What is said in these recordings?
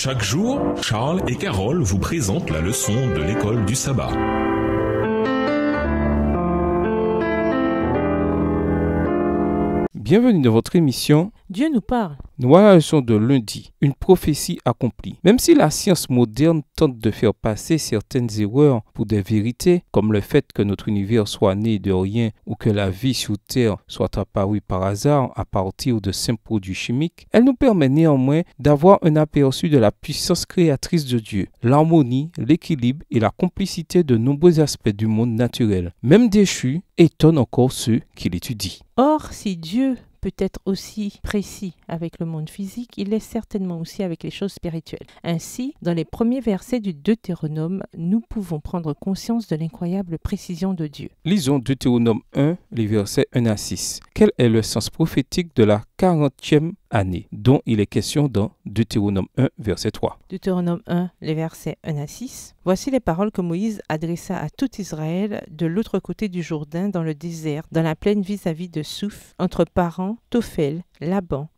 Chaque jour, Charles et Carole vous présentent la leçon de l'école du sabbat. Bienvenue dans votre émission Dieu nous parle nous de lundi, une prophétie accomplie. Même si la science moderne tente de faire passer certaines erreurs pour des vérités, comme le fait que notre univers soit né de rien ou que la vie sur Terre soit apparue par hasard à partir de simples produits chimiques, elle nous permet néanmoins d'avoir un aperçu de la puissance créatrice de Dieu, l'harmonie, l'équilibre et la complicité de nombreux aspects du monde naturel. Même déchu étonne encore ceux qui l'étudient. Or, si Dieu peut être aussi précis avec le monde physique, il est certainement aussi avec les choses spirituelles. Ainsi, dans les premiers versets du Deutéronome, nous pouvons prendre conscience de l'incroyable précision de Dieu. Lisons Deutéronome 1, les versets 1 à 6. Quel est le sens prophétique de la 40e année, dont il est question dans Deutéronome 1, verset 3. Deutéronome 1, les versets 1 à 6. Voici les paroles que Moïse adressa à tout Israël de l'autre côté du Jourdain, dans le désert, dans la plaine vis-à-vis -vis de Souf, entre Paran, Tophel, Laban,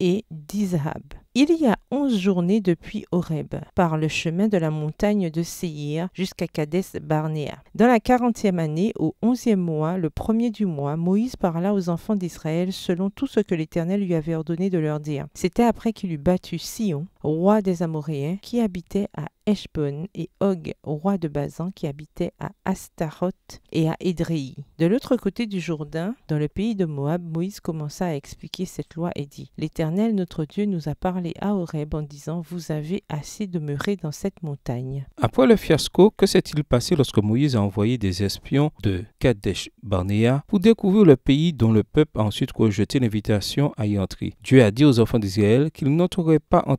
et d'Izhab. Il y a onze journées depuis Horeb, par le chemin de la montagne de Seir jusqu'à Kadès Barnea. Dans la quarantième année, au onzième mois, le premier du mois, Moïse parla aux enfants d'Israël selon tout ce que l'Éternel lui avait ordonné de leur dire. C'était après qu'il eut battu Sion, roi des Amoréens, qui habitait à Eshbon, et Og, roi de Bazan, qui habitait à Astaroth et à Edrei. De l'autre côté du Jourdain, dans le pays de Moab, Moïse commença à expliquer cette loi et dit L'Éternel, notre Dieu, nous a parlé à Horeb en disant Vous avez assez demeuré dans cette montagne. Après le fiasco, que s'est-il passé lorsque Moïse a envoyé des espions de Kadesh Barnea pour découvrir le pays dont le peuple a ensuite rejeté l'invitation à y entrer Dieu a dit aux enfants d'Israël qu'ils n'entreraient pas en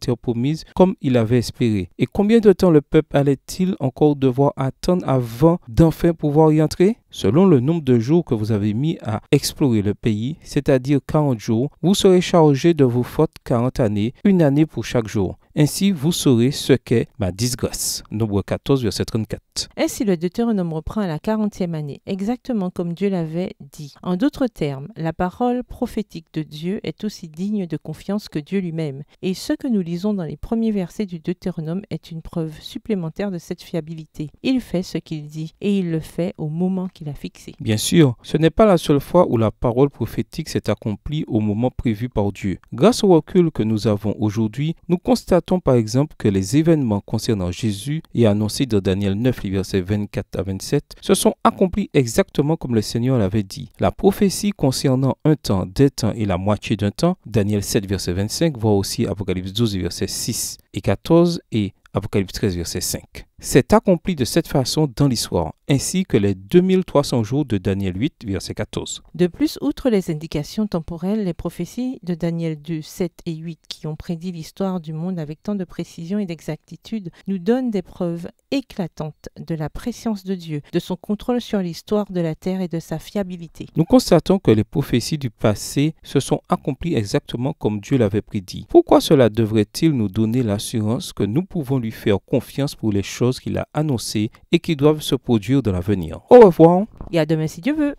comme il avait espéré. Et combien de temps le peuple allait-il encore devoir attendre avant d'enfin pouvoir y entrer Selon le nombre de jours que vous avez mis à explorer le pays, c'est-à-dire 40 jours, vous serez chargé de vos fautes 40 années, une année pour chaque jour. Ainsi vous saurez ce qu'est ma disgrâce. Nombre 14, verset 34. Ainsi le Deutéronome reprend à la 40e année, exactement comme Dieu l'avait dit. En d'autres termes, la parole prophétique de Dieu est aussi digne de confiance que Dieu lui-même. Et ce que nous lisons dans les premiers versets du Deutéronome est une preuve supplémentaire de cette fiabilité. Il fait ce qu'il dit et il le fait au moment qu'il a fixé. Bien sûr, ce n'est pas la seule fois où la parole prophétique s'est accomplie au moment prévu par Dieu. Grâce au recul que nous avons aujourd'hui, nous constatons Notons par exemple que les événements concernant Jésus et annoncés dans Daniel 9, versets 24 à 27, se sont accomplis exactement comme le Seigneur l'avait dit. La prophétie concernant un temps, deux temps et la moitié d'un temps, Daniel 7, verset 25, voit aussi Apocalypse 12, verset 6 et 14 et Apocalypse 13, verset 5. C'est accompli de cette façon dans l'histoire, ainsi que les 2300 jours de Daniel 8, verset 14. De plus, outre les indications temporelles, les prophéties de Daniel 2, 7 et 8, qui ont prédit l'histoire du monde avec tant de précision et d'exactitude, nous donnent des preuves éclatantes de la préscience de Dieu, de son contrôle sur l'histoire de la terre et de sa fiabilité. Nous constatons que les prophéties du passé se sont accomplies exactement comme Dieu l'avait prédit. Pourquoi cela devrait-il nous donner l'assurance que nous pouvons lui faire confiance pour les choses qu'il a annoncé et qui doivent se produire dans l'avenir. Au revoir et à demain si Dieu veut.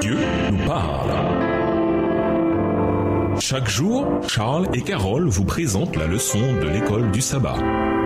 Dieu nous parle. Chaque jour, Charles et Carole vous présentent la leçon de l'école du sabbat.